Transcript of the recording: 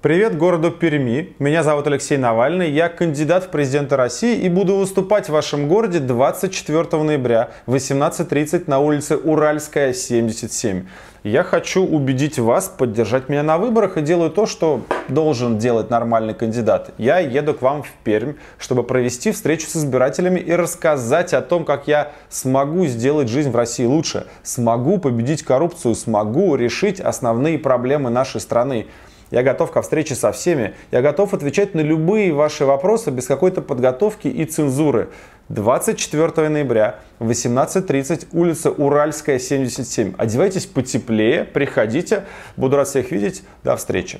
Привет городу Перми. Меня зовут Алексей Навальный. Я кандидат в президенты России и буду выступать в вашем городе 24 ноября в 18.30 на улице Уральская, 77. Я хочу убедить вас поддержать меня на выборах и делаю то, что должен делать нормальный кандидат. Я еду к вам в Пермь, чтобы провести встречу с избирателями и рассказать о том, как я смогу сделать жизнь в России лучше, смогу победить коррупцию, смогу решить основные проблемы нашей страны. Я готов ко встрече со всеми. Я готов отвечать на любые ваши вопросы без какой-то подготовки и цензуры. 24 ноября, 18.30, улица Уральская, 77. Одевайтесь потеплее, приходите. Буду рад всех видеть. До встречи.